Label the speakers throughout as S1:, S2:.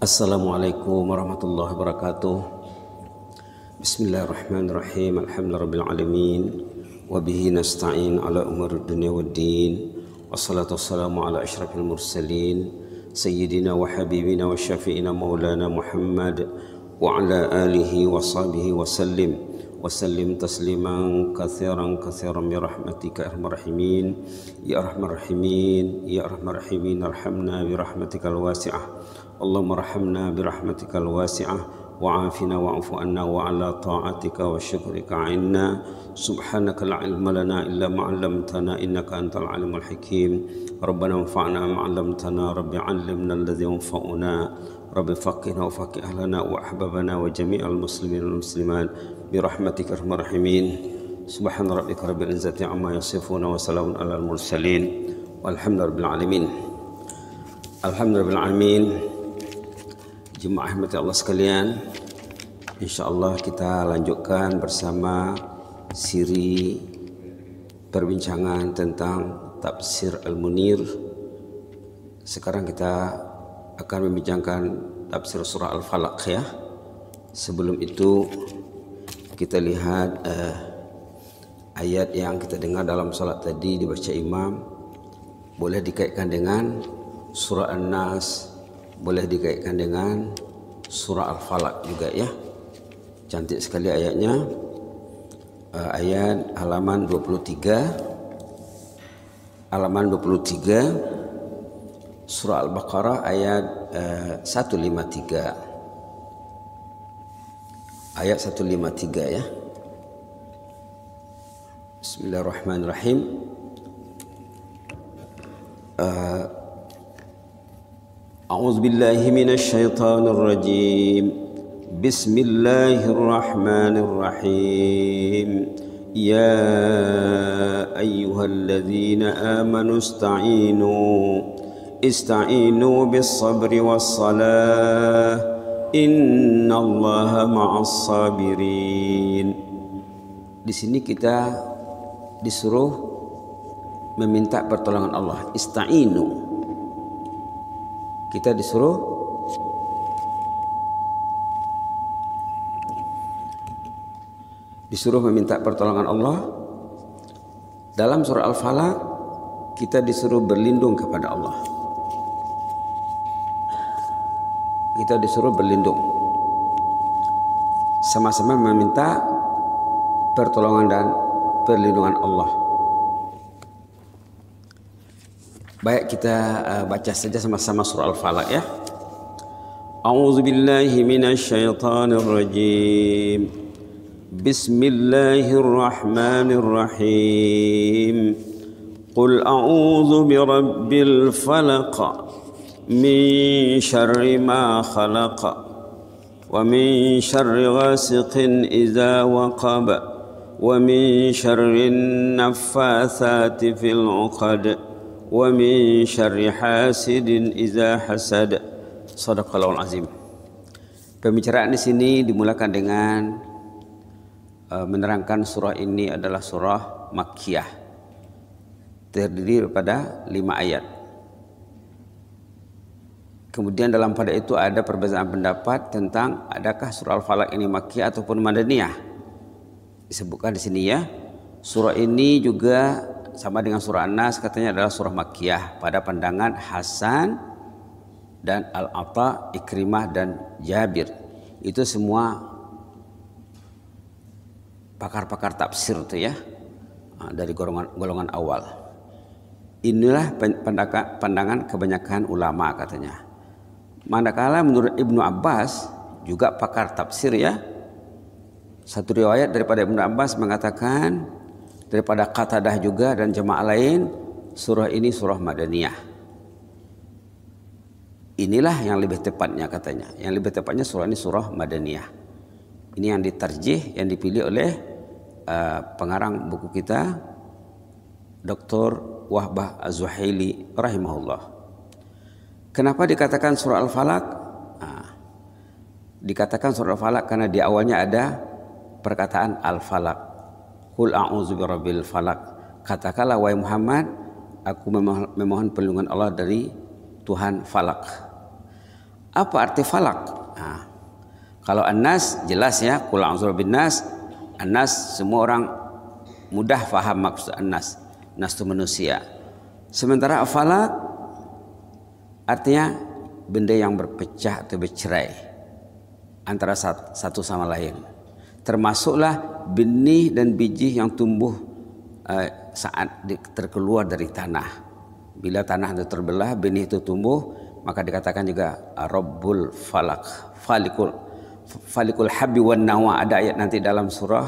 S1: Assalamualaikum warahmatullahi wabarakatuh Bismillahirrahmanirrahim Alhamdulillahirrahmanirrahim Wabihi nasta'in ala umur dunia wa din Wassalatu wassalamu ala ashrafil mursalin Sayyidina wa habibina wa syafi'ina maulana Muhammad Wa ala alihi wa sahbihi wa sallim Wa sallim tasliman kathiran kathiran bi rahmatika ya arhamar rahimin Ya arhamar rahimin Ya arhamar rahimin Arhamna bi rahmatika al-wasi'ah اللهم ارحمنا برحمتك الواسعة وعافنا واعف عنا وعلى طاعتك وشكرك عنا سبحانك لا علم لنا إلا ما علمتنا إنك أنت العليم الحكيم ربنا انفعنا ما علمتنا رب علمنا الذي ينفعنا رب فقنا وفق أهلنا وأحبابنا وجميع المسلمين والمسلمات برحمتك أرحم الراحمين سبحان ربك رب العزة عما يصفون وسلام على المرسلين والحمد لله رب العالمين الحمد لله رب العالمين Jemaah mati Allah sekalian InsyaAllah kita lanjutkan bersama Siri Perbincangan tentang Tafsir Al-Munir Sekarang kita akan membincangkan Tafsir Surah Al-Falaq ya Sebelum itu Kita lihat uh, Ayat yang kita dengar dalam solat tadi dibaca imam Boleh dikaitkan dengan Surah An-Nas boleh dikaitkan dengan surah Al-Falaq juga ya. Cantik sekali ayatnya. Uh, ayat halaman 23 halaman 23 surah Al-Baqarah ayat uh, eh, 153. Ayat 153 ya. Bismillahirrahmanirrahim. Uh, أعوذ بالله من الشيطان الرجيم بسم الله الرحمن الرحيم يا أيها الذين آمنوا استعينوا استعينوا بالصبر والصلاة إن الله مع الصابرين Di sini kita disuruh meminta pertolongan Allah. Istainu kita disuruh disuruh meminta pertolongan Allah. Dalam surah Al-Falaq kita disuruh berlindung kepada Allah. Kita disuruh berlindung. Sama-sama meminta pertolongan dan perlindungan Allah. Baik kita uh, baca saja sama-sama surah Al-Falaq ya. A'udzu billahi minasyaitonir rajim. Bismillahirrahmanirrahim. Qul a'udzu birabbil falaq min syarri ma khalaq wa min syarri ghasiqin idza waqab wa min syarri an-naffatsati fil 'uqad. ومن syarri hasidin iza hasad. Sadaqallahul azim. Pembicaraan di sini dimulakan dengan uh, menerangkan surah ini adalah surah Makkiyah. Terdiri pada lima ayat. Kemudian dalam pada itu ada perbezaan pendapat tentang adakah surah Al-Falaq ini Makkiyah ataupun Madaniyah. Disebutkan di sini ya. Surah ini juga sama dengan surah An-Nas katanya adalah surah Makkiyah pada pandangan Hasan dan Al-Atta, Ikrimah dan Jabir. Itu semua pakar-pakar tafsir itu ya ah, dari golongan golongan awal. Inilah pandangan kebanyakan ulama katanya. Manakala menurut Ibnu Abbas juga pakar tafsir ya. Satu riwayat daripada Ibnu Abbas mengatakan daripada Qatadah juga dan jemaah lain surah ini surah Madaniyah inilah yang lebih tepatnya katanya yang lebih tepatnya surah ini surah Madaniyah ini yang diterjih yang dipilih oleh uh, pengarang buku kita Dr. Wahbah Az-Zuhaili rahimahullah kenapa dikatakan surah Al-Falaq nah, dikatakan surah Al-Falaq karena di awalnya ada perkataan Al-Falaq Kul a'udzu birabbil falak. Katakanlah wahai Muhammad, aku memohon, perlindungan Allah dari Tuhan falak. Apa arti falak? Nah, kalau anas jelas ya, kul a'udzu birabbin nas. Anas semua orang mudah faham maksud anas. Nas itu manusia. Sementara falak artinya benda yang berpecah atau bercerai antara satu sama lain termasuklah benih dan biji yang tumbuh eh, saat terkeluar dari tanah. Bila tanah itu terbelah, benih itu tumbuh, maka dikatakan juga Rabbul Falak, Falikul, Falikul Habi wan Nawa. Ada ayat nanti dalam surah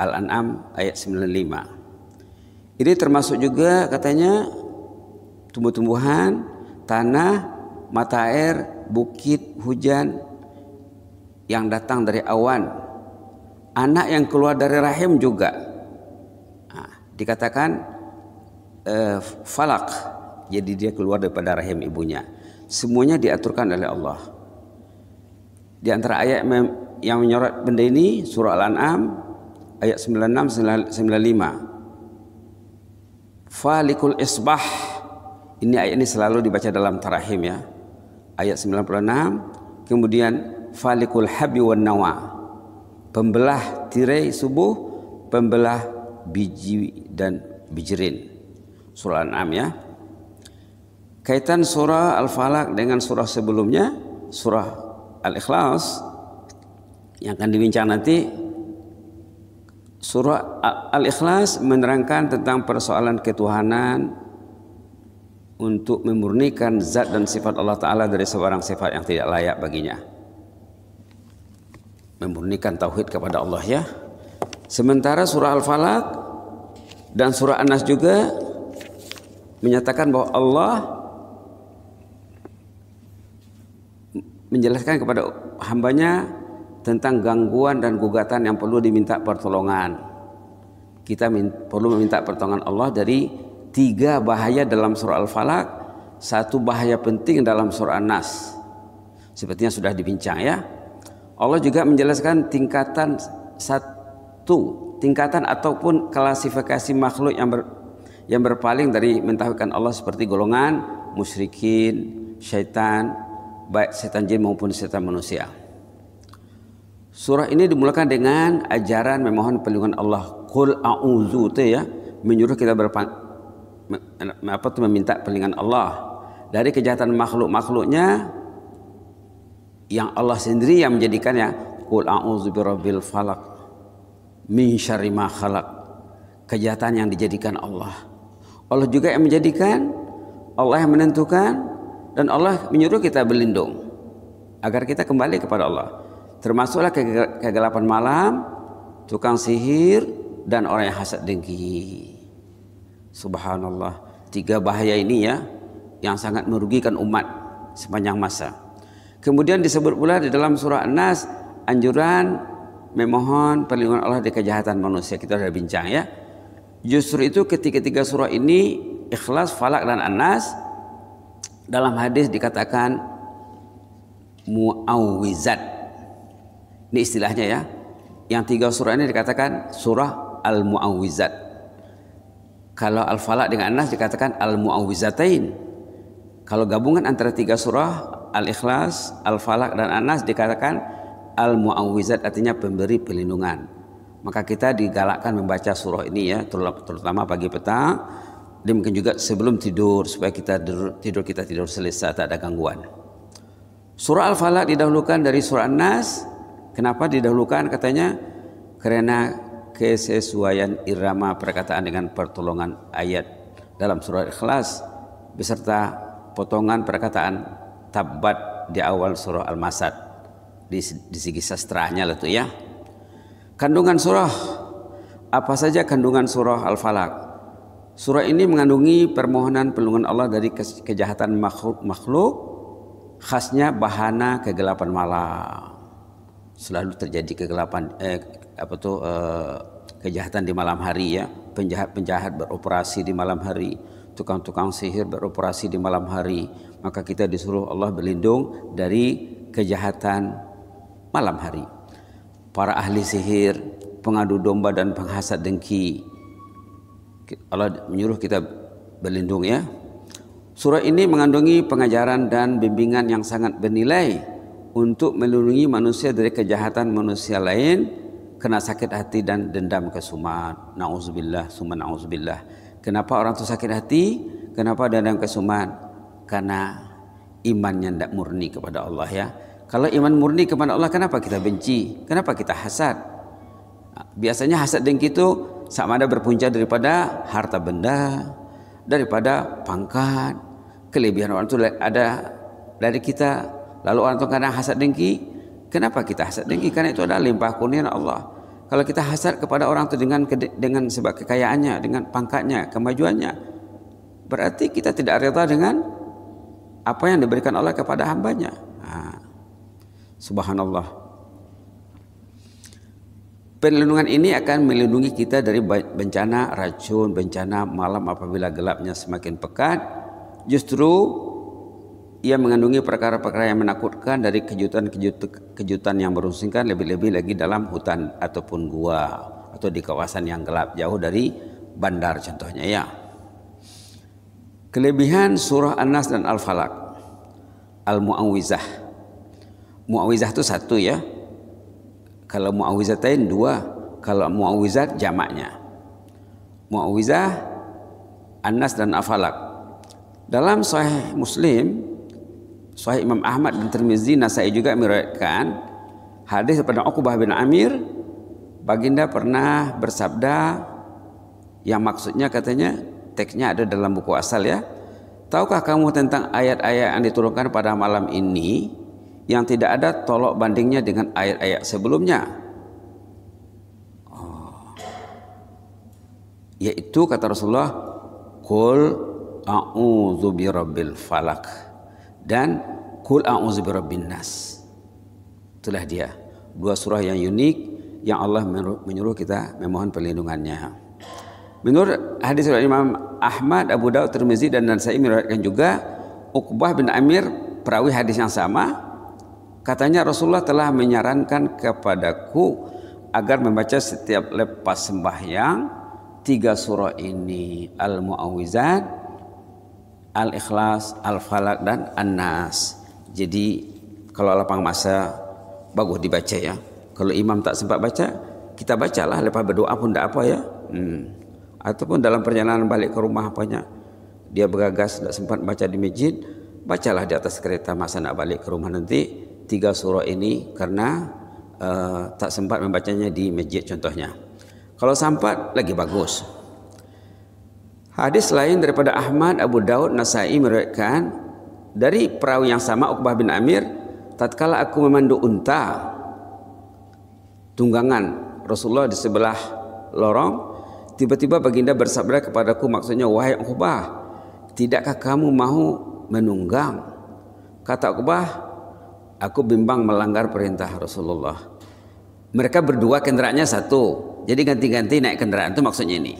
S1: Al-An'am ayat 95. Ini termasuk juga katanya tumbuh-tumbuhan, tanah, mata air, bukit, hujan yang datang dari awan anak yang keluar dari rahim juga nah, dikatakan e, falak jadi dia keluar daripada rahim ibunya semuanya diaturkan oleh Allah di antara ayat yang menyorot benda ini surah Al-An'am ayat 96 95 falikul isbah ini ayat ini selalu dibaca dalam tarahim ya ayat 96 kemudian falikul habi wan nawa pembelah tirai subuh, pembelah biji dan bijirin. Surah Al-An'am ya. Kaitan surah Al-Falaq dengan surah sebelumnya, surah Al-Ikhlas yang akan dibincang nanti Surah Al-Ikhlas menerangkan tentang persoalan ketuhanan untuk memurnikan zat dan sifat Allah Ta'ala dari sebarang sifat yang tidak layak baginya memurnikan tauhid kepada Allah ya. Sementara surah Al-Falaq dan surah An-Nas juga menyatakan bahwa Allah menjelaskan kepada hambanya tentang gangguan dan gugatan yang perlu diminta pertolongan. Kita perlu meminta pertolongan Allah dari tiga bahaya dalam surah Al-Falaq, satu bahaya penting dalam surah An-Nas. Sepertinya sudah dibincang ya. Allah juga menjelaskan tingkatan satu tingkatan ataupun klasifikasi makhluk yang ber, yang berpaling dari mentauhidkan Allah seperti golongan musyrikin, syaitan, baik setan jin maupun setan manusia. Surah ini dimulakan dengan ajaran memohon perlindungan Allah. Qul a'udzu itu ya, menyuruh kita berpang, apa tuh meminta perlindungan Allah dari kejahatan makhluk-makhluknya yang Allah sendiri yang menjadikannya kul a'udzu birabbil falak min syarri ma khalaq kejahatan yang dijadikan Allah Allah juga yang menjadikan Allah yang menentukan dan Allah menyuruh kita berlindung agar kita kembali kepada Allah termasuklah kegelapan malam tukang sihir dan orang yang hasad dengki subhanallah tiga bahaya ini ya yang sangat merugikan umat sepanjang masa. Kemudian disebut pula di dalam surah An-Nas anjuran memohon perlindungan Allah dari kejahatan manusia. Kita sudah bincang ya. Justru itu ketiga-tiga surah ini ikhlas, falak dan anas dalam hadis dikatakan muawizat. Ini istilahnya ya. Yang tiga surah ini dikatakan surah al-muawizat. Kalau al-falak dengan anas dikatakan al-muawizatain. Kalau gabungan antara tiga surah Al-Ikhlas, Al-Falak dan Anas dikatakan Al-Mu'awwizat artinya pemberi pelindungan. Maka kita digalakkan membaca surah ini ya, terutama pagi petang. Demikian juga sebelum tidur supaya kita tidur, kita tidur selesai tak ada gangguan. Surah Al-Falaq didahulukan dari surah An-Nas. Kenapa didahulukan katanya? Karena kesesuaian irama perkataan dengan pertolongan ayat dalam surah Ikhlas beserta potongan perkataan Tabat di awal surah Al-Masad di, di segi sastranya lah tuh ya. Kandungan surah apa saja kandungan surah Al-Falaq? Surah ini mengandungi permohonan perlindungan Allah dari kejahatan makhluk, makhluk khasnya bahana kegelapan malam. Selalu terjadi kegelapan eh, apa tuh eh, kejahatan di malam hari ya. Penjahat-penjahat beroperasi di malam hari tukang-tukang sihir beroperasi di malam hari, maka kita disuruh Allah berlindung dari kejahatan malam hari. Para ahli sihir, pengadu domba dan penghasat dengki. Allah menyuruh kita berlindung ya. Surah ini mengandungi pengajaran dan bimbingan yang sangat bernilai untuk melindungi manusia dari kejahatan manusia lain, kena sakit hati dan dendam kesumat. Nauzubillah, sumat nauzubillah. Kenapa orang itu sakit hati? Kenapa dendam kesumat? karena imannya tidak murni kepada Allah ya. Kalau iman murni kepada Allah kenapa kita benci? Kenapa kita hasad? Biasanya hasad dengki itu sama ada berpunca daripada harta benda, daripada pangkat, kelebihan orang itu ada dari kita. Lalu orang itu karena hasad dengki, kenapa kita hasad dengki? Karena itu adalah limpah kurnia Allah. Kalau kita hasad kepada orang itu dengan dengan sebab kekayaannya, dengan pangkatnya, kemajuannya, berarti kita tidak rela dengan apa yang diberikan Allah kepada hambanya. Nah, subhanallah. Perlindungan ini akan melindungi kita dari bencana racun, bencana malam apabila gelapnya semakin pekat. Justru ia mengandungi perkara-perkara yang menakutkan dari kejutan-kejutan yang merusingkan lebih-lebih lagi dalam hutan ataupun gua atau di kawasan yang gelap jauh dari bandar contohnya ya. Kelebihan surah An-Nas dan Al-Falaq. Al-Mu'awizah. Mu'awizah itu satu ya. Kalau lain dua. Kalau muawizah jamaknya. Mu'awizah, An-Nas dan Al-Falaq. Dalam Sahih Muslim, Sahih Imam Ahmad dan Tirmizi, Nasai juga meriwayatkan hadis daripada Uqbah bin Amir, Baginda pernah bersabda yang maksudnya katanya Teksnya ada dalam buku asal ya. Tahukah kamu tentang ayat-ayat yang diturunkan pada malam ini yang tidak ada tolok bandingnya dengan ayat-ayat sebelumnya? Oh. Yaitu kata Rasulullah, "Qul a'udzu birabbil falak" dan "Qul a'udzu birabbin nas." Itulah dia, dua surah yang unik yang Allah menyuruh kita memohon perlindungannya. Menurut hadis riwayat Imam Ahmad, Abu Daud, Tirmizi dan Nasa'i meriwayatkan juga Uqbah bin Amir perawi hadis yang sama katanya Rasulullah telah menyarankan kepadaku agar membaca setiap lepas sembahyang tiga surah ini Al-Muawizat, Al-Ikhlas, Al-Falaq dan An-Nas. Jadi kalau lapang masa bagus dibaca ya. Kalau imam tak sempat baca, kita bacalah lepas berdoa pun tidak apa ya. Hmm ataupun dalam perjalanan balik ke rumah apanya dia bergagas tidak sempat baca di masjid bacalah di atas kereta masa nak balik ke rumah nanti tiga surah ini karena uh, tak sempat membacanya di masjid contohnya kalau sempat lagi bagus hadis lain daripada Ahmad Abu Daud Nasai meriwayatkan dari perawi yang sama Uqbah bin Amir tatkala aku memandu unta tunggangan Rasulullah di sebelah lorong Tiba-tiba baginda bersabda kepadaku maksudnya wahai Uqbah, tidakkah kamu mau menunggang? Kata Uqbah, aku bimbang melanggar perintah Rasulullah. Mereka berdua kendaraannya satu. Jadi ganti-ganti naik kendaraan itu maksudnya ini.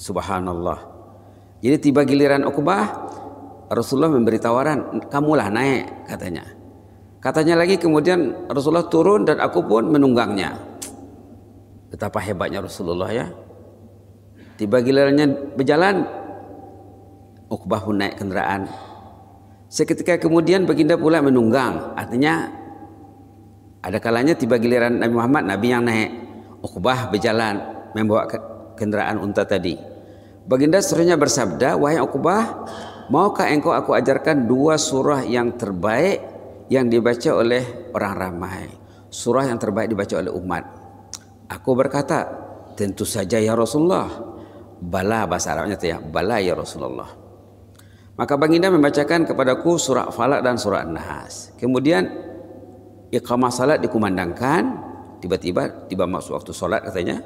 S1: Subhanallah. Jadi tiba giliran Uqbah, Rasulullah memberi tawaran, kamulah naik katanya. Katanya lagi kemudian Rasulullah turun dan aku pun menunggangnya. Betapa hebatnya Rasulullah ya. Tiba gilirannya berjalan. Uqbah pun naik kendaraan. Seketika kemudian baginda pula menunggang. Artinya ada kalanya tiba giliran Nabi Muhammad, Nabi yang naik. Uqbah berjalan membawa kendaraan unta tadi. Baginda seterusnya bersabda, "Wahai Uqbah, maukah engkau aku ajarkan dua surah yang terbaik yang dibaca oleh orang ramai?" Surah yang terbaik dibaca oleh umat. Aku berkata, tentu saja ya Rasulullah. Bala bahasa Arabnya itu ya, bala ya Rasulullah. Maka Baginda membacakan kepadaku surah Falak dan surah Nahas. Kemudian iqamah salat dikumandangkan. Tiba-tiba tiba masuk waktu salat katanya.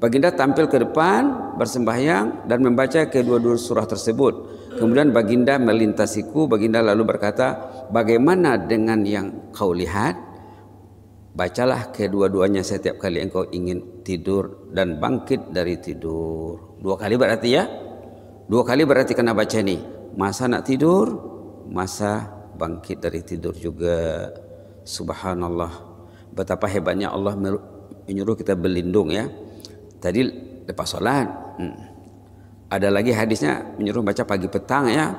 S1: Baginda tampil ke depan bersembahyang dan membaca kedua-dua surah tersebut. Kemudian Baginda melintasiku, Baginda lalu berkata, "Bagaimana dengan yang kau lihat?" Bacalah kedua-duanya setiap kali engkau ingin tidur dan bangkit dari tidur. Dua kali berarti ya. Dua kali berarti kena baca nih. Masa nak tidur, masa bangkit dari tidur juga. Subhanallah. Betapa hebatnya Allah menyuruh kita berlindung ya. Tadi lepas sholat. Hmm. Ada lagi hadisnya menyuruh baca pagi petang ya.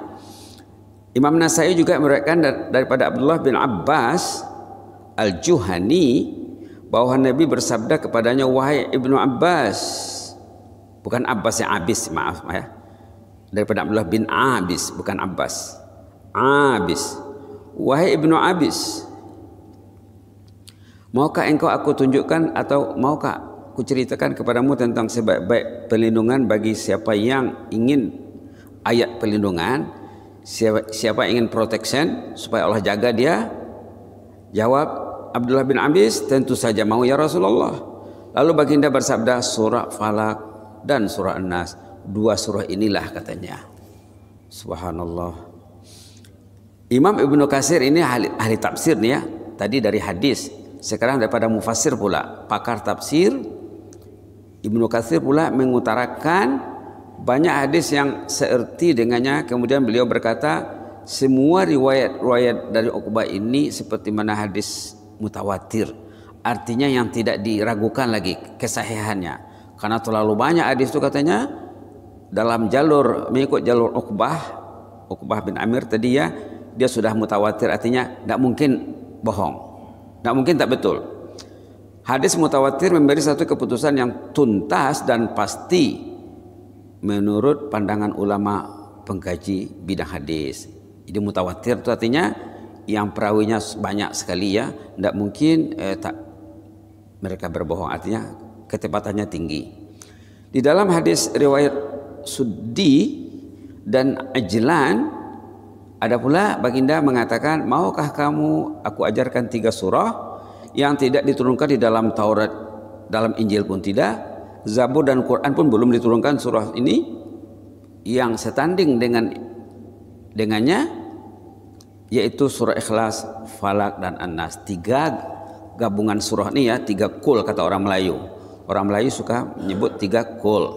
S1: Imam Nasai juga meriwayatkan daripada Abdullah bin Abbas Al-Juhani bahwa Nabi bersabda kepadanya wahai Ibnu Abbas bukan Abbas yang Abis maaf ya daripada Abdullah bin Abis bukan Abbas Abis wahai Ibnu Abis maukah engkau aku tunjukkan atau maukah aku ceritakan kepadamu tentang sebaik-baik perlindungan bagi siapa yang ingin ayat perlindungan siapa, siapa ingin protection supaya Allah jaga dia jawab Abdullah bin Abis tentu saja mau ya Rasulullah. Lalu baginda bersabda surah Falak dan surah An-Nas. Dua surah inilah katanya. Subhanallah. Imam Ibnu Kasir ini ahli, ahli tafsir nih ya. Tadi dari hadis. Sekarang daripada mufassir pula. Pakar tafsir. Ibnu Kasir pula mengutarakan banyak hadis yang seerti dengannya. Kemudian beliau berkata, semua riwayat-riwayat dari Uqbah ini seperti mana hadis mutawatir. Artinya yang tidak diragukan lagi kesahihannya. Karena terlalu banyak hadis itu katanya dalam jalur mengikut jalur Uqbah, Uqbah bin Amir tadi ya, dia sudah mutawatir artinya tidak mungkin bohong. Tidak mungkin tak betul. Hadis mutawatir memberi satu keputusan yang tuntas dan pasti menurut pandangan ulama pengkaji bidang hadis. Jadi mutawatir itu artinya yang perawinya banyak sekali ya, tidak mungkin eh, tak mereka berbohong. Artinya ketepatannya tinggi. Di dalam hadis riwayat Sudi dan Ajlan ada pula baginda mengatakan, maukah kamu aku ajarkan tiga surah yang tidak diturunkan di dalam Taurat, dalam Injil pun tidak, Zabur dan Quran pun belum diturunkan surah ini yang setanding dengan dengannya yaitu surah Ikhlas, Falak dan An-Nas. Tiga gabungan surah ini ya, tiga kul kata orang Melayu. Orang Melayu suka menyebut tiga kul.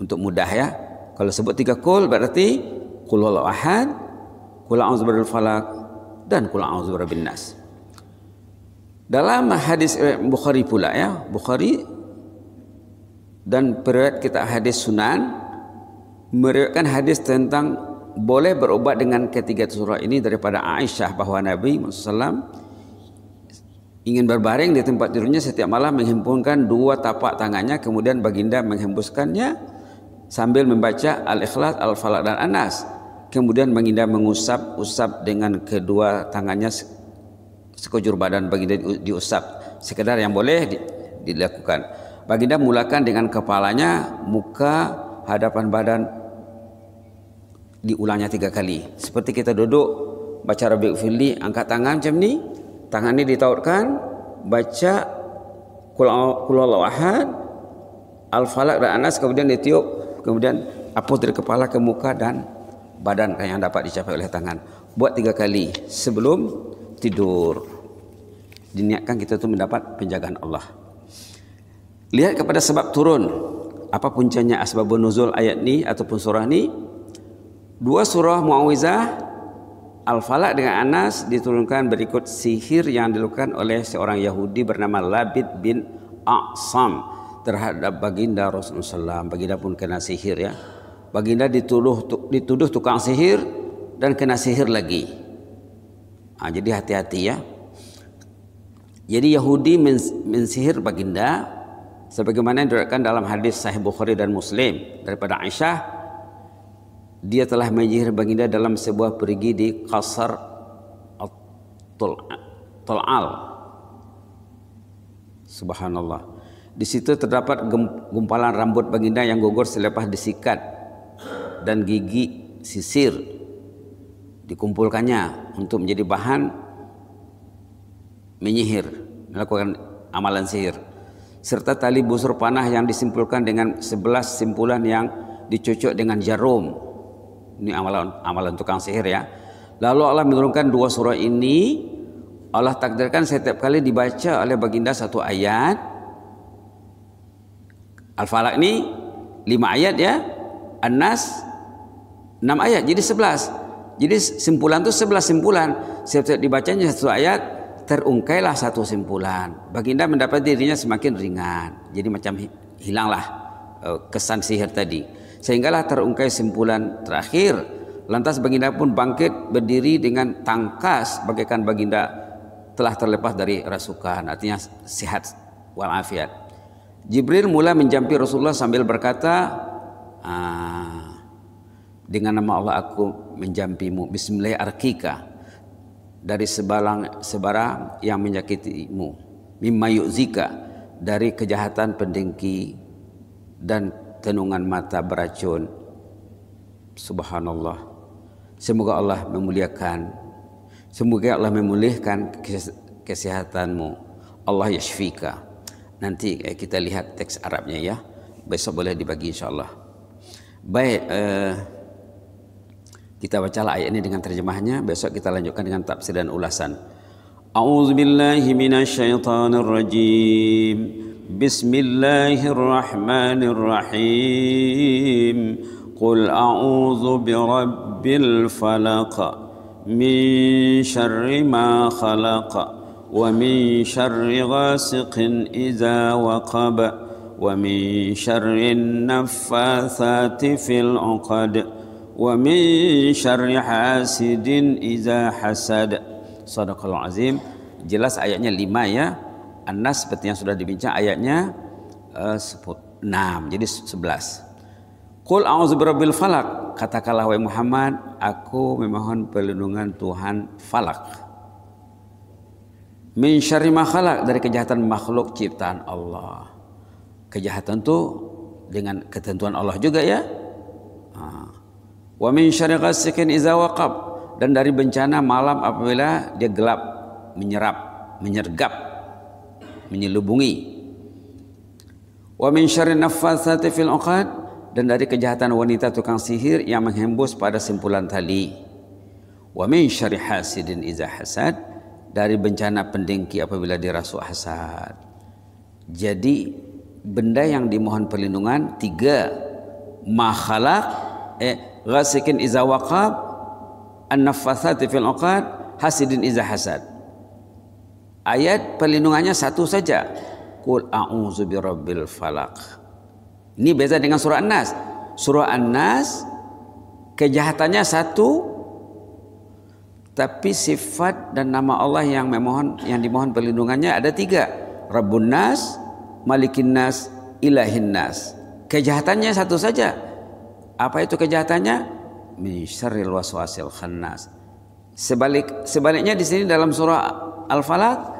S1: Untuk mudah ya. Kalau sebut tiga kul berarti kul huwallahu ahad, kul a'udzu falak dan kul a'udzu bin nas. Dalam hadis eh, Bukhari pula ya, Bukhari dan periwayat kita hadis Sunan meriwayatkan hadis tentang boleh berobat dengan ketiga surah ini daripada Aisyah bahwa Nabi SAW ingin berbaring di tempat tidurnya setiap malam menghimpunkan dua tapak tangannya kemudian baginda menghembuskannya sambil membaca Al-Ikhlas, Al-Falaq dan Anas. Kemudian baginda mengusap-usap dengan kedua tangannya sekujur badan baginda diusap. Sekedar yang boleh dilakukan. Baginda mulakan dengan kepalanya, muka, hadapan badan, diulangnya tiga kali. Seperti kita duduk baca Rabiul Fili, angkat tangan macam ni, tangan ni ditautkan, baca Kulallahu Ahad, Al-Falak dan Anas, kemudian ditiup, kemudian apus dari kepala ke muka dan badan kan yang dapat dicapai oleh tangan. Buat tiga kali sebelum tidur. Diniatkan kita tu mendapat penjagaan Allah. Lihat kepada sebab turun. Apa puncanya asbabun nuzul ayat ni ataupun surah ni? Dua surah Muawizah Al-Falaq dengan Anas diturunkan berikut sihir yang dilakukan oleh seorang Yahudi bernama Labid bin Aqsam terhadap baginda Rasulullah SAW. Baginda pun kena sihir ya. Baginda dituduh dituduh tukang sihir dan kena sihir lagi. Nah, jadi hati-hati ya. Jadi Yahudi mensihir baginda sebagaimana yang diriwayatkan dalam hadis Sahih Bukhari dan Muslim daripada Aisyah dia telah menyihir baginda dalam sebuah pergi di Qasar Tol'al. Subhanallah. Di situ terdapat gumpalan rambut baginda yang gugur selepas disikat dan gigi sisir dikumpulkannya untuk menjadi bahan menyihir, melakukan amalan sihir serta tali busur panah yang disimpulkan dengan sebelas simpulan yang dicucuk dengan jarum ini amalan amalan tukang sihir ya. Lalu Allah menurunkan dua surah ini Allah takdirkan setiap kali dibaca oleh baginda satu ayat. Al-Falaq ini lima ayat ya. An-Nas enam ayat jadi sebelas. Jadi simpulan itu sebelas simpulan. Setiap dibacanya satu ayat terungkailah satu simpulan. Baginda mendapat dirinya semakin ringan. Jadi macam hilanglah eh, kesan sihir tadi. Sehinggalah terungkai simpulan terakhir. Lantas baginda pun bangkit berdiri dengan tangkas bagaikan baginda telah terlepas dari rasukan. Artinya sehat walafiat. Jibril mula menjampi Rasulullah sambil berkata, ah, dengan nama Allah aku menjampimu. Bismillahirrahmanirrahim. Dari sebarang, sebara yang menyakitimu. Mimma yu'zika. Dari kejahatan pendengki dan tenungan mata beracun. Subhanallah. Semoga Allah memuliakan. Semoga Allah memulihkan kesehatanmu. Allah yashfika. Nanti eh, kita lihat teks Arabnya ya. Besok boleh dibagi insyaallah. Baik, eh, kita bacalah ayat ini dengan terjemahannya. Besok kita lanjutkan dengan tafsir dan ulasan. A'udzubillahi rajim. بسم الله الرحمن الرحيم قل أعوذ برب الفلق من شر ما خلق ومن شر غاسق إذا وقب ومن شر النفاثات في العقد ومن شر حاسد إذا حسد صدق الله العظيم jelas ayatnya 5 ya Anas sepertinya seperti yang sudah dibincang ayatnya uh, eh, 6 jadi 11. Qul a'udzu birabbil falak. Katakanlah wahai Muhammad, aku memohon perlindungan Tuhan falak. Min syarri khalaq dari kejahatan makhluk ciptaan Allah. Kejahatan itu dengan ketentuan Allah juga ya. Ah. Wa min syarri ghasikin dan dari bencana malam apabila dia gelap, menyerap, menyergap menyelubungi wa min syarri naffatsati fil uqad dan dari kejahatan wanita tukang sihir yang menghembus pada simpulan tali wa min syarri hasidin idza hasad dari bencana pendengki apabila dirasuk hasad jadi benda yang dimohon perlindungan tiga mahalak eh ghasikin idza waqab an naffatsati fil uqad hasidin idza hasad Ayat perlindungannya satu saja. kul a'udzu birabbil falaq. Ini beza dengan surah An-Nas. Surah An-Nas kejahatannya satu tapi sifat dan nama Allah yang memohon yang dimohon perlindungannya ada tiga Rabbun Nas Malikin Nas Ilahin Nas kejahatannya satu saja apa itu kejahatannya min syarril waswasil khannas sebalik sebaliknya di sini dalam surah Al-Falaq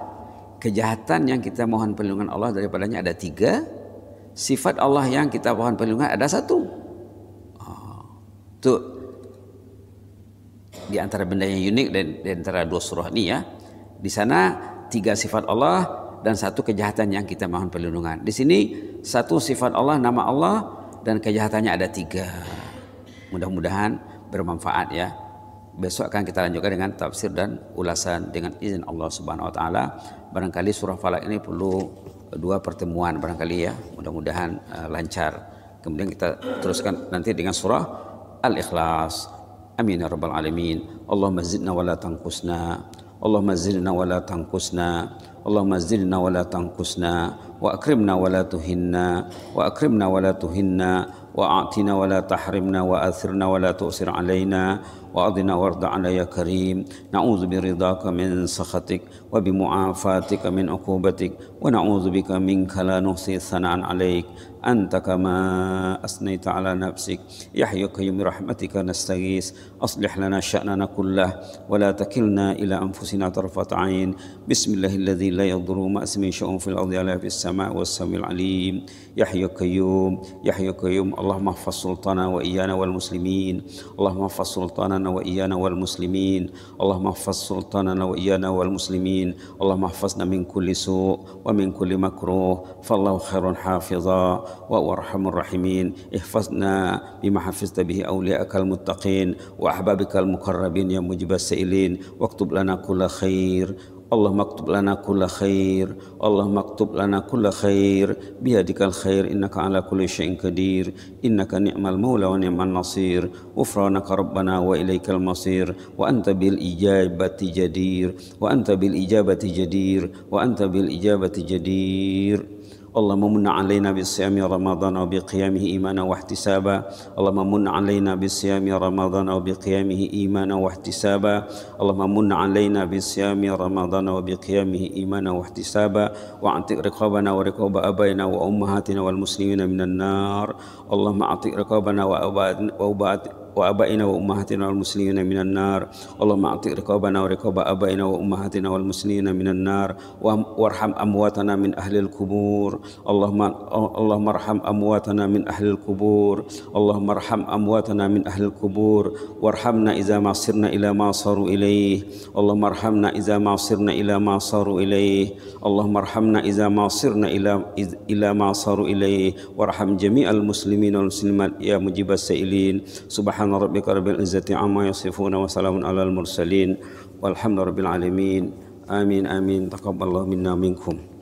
S1: kejahatan yang kita mohon perlindungan Allah daripadanya ada tiga. Sifat Allah yang kita mohon perlindungan ada satu. Oh, itu di antara benda yang unik dan di antara dua surah ini ya. Di sana tiga sifat Allah dan satu kejahatan yang kita mohon perlindungan. Di sini satu sifat Allah, nama Allah dan kejahatannya ada tiga. Mudah-mudahan bermanfaat ya. Besok akan kita lanjutkan dengan tafsir dan ulasan dengan izin Allah Subhanahu wa taala barangkali surah Falak ini perlu dua pertemuan barangkali ya. Mudah-mudahan uh, lancar. Kemudian kita teruskan nanti dengan surah Al-Ikhlas. Amin ya rabbal alamin. Allahumma zidna wa la tanqusna. Allahumma zidna wa la tanqusna. Allahumma zidna wa la tanqusna wa akrimna wa la tuhinna wa akrimna wa la tuhinna wa a'tina wa la tahrimna wa athirna wa la tu'sir alaina وأضنا وارض على يا كريم نعوذ برضاك من سخطك وبمعافاتك من عقوبتك ونعوذ بك منك لا نحصي ثناء عليك أنت كما أثنيت على نفسك يحيى قيوم رحمتك نستغيث أصلح لنا شأننا كله ولا تكلنا إلى أنفسنا طرفة عين بسم الله الذي لا يضر ما اسمه شيء في الأرض ولا في السماء والسميع العليم يحيى قيوم يحيى قيوم اللهم احفظ سلطانا وإيانا والمسلمين اللهم احفظ سلطانا سلطاننا وإيانا والمسلمين اللهم احفظ سلطاننا وإيانا والمسلمين اللهم احفظنا من كل سوء ومن كل مكروه فالله خير حافظا وأرحم الراحمين احفظنا بما حفظت به أولياءك المتقين وأحبابك المقربين يا مجيب السائلين واكتب لنا كل خير اللهم اكتب لنا كل خير اللهم اكتب لنا كل خير بيدك الخير إنك على كل شيء قدير إنك نعم المولى ونعم النصير غفرانك ربنا وإليك المصير وأنت بالإجابة جدير وأنت بالإجابة جدير وأنت بالإجابة جدير اللهم من علينا بصيام رمضان وبقيامه إيمانا واحتسابا اللهم من علينا بصيام رمضان وبقيامه إيمانا واحتسابا اللهم من علينا بصيام رمضان وبقيامه إيمانا واحتسابا واعتق رقابنا ورقاب ابائنا وأمهاتنا والمسلمين من النار اللهم اعتق رقابنا وأبائنا وأبائنا وأمهاتنا والمسلمين من النار اللهم أعطي رقابنا ورقاب أبائنا وأمهاتنا والمسلمين من النار وارحم أمواتنا من أهل القبور اللهم اللهم ارحم أمواتنا من أهل القبور اللهم ارحم أمواتنا من أهل القبور وارحمنا إذا ما صرنا إلى ما صاروا إليه اللهم ارحمنا إذا ما صرنا إلى ما صاروا إليه اللهم ارحمنا إذا ما صرنا إلى إلى ما صاروا إليه وارحم جميع المسلمين والمسلمات يا مجيب السائلين سبحان سبحان ربك رب العزة عما يصفون وسلام على المرسلين والحمد رب العالمين آمين آمين تقبل الله منا منكم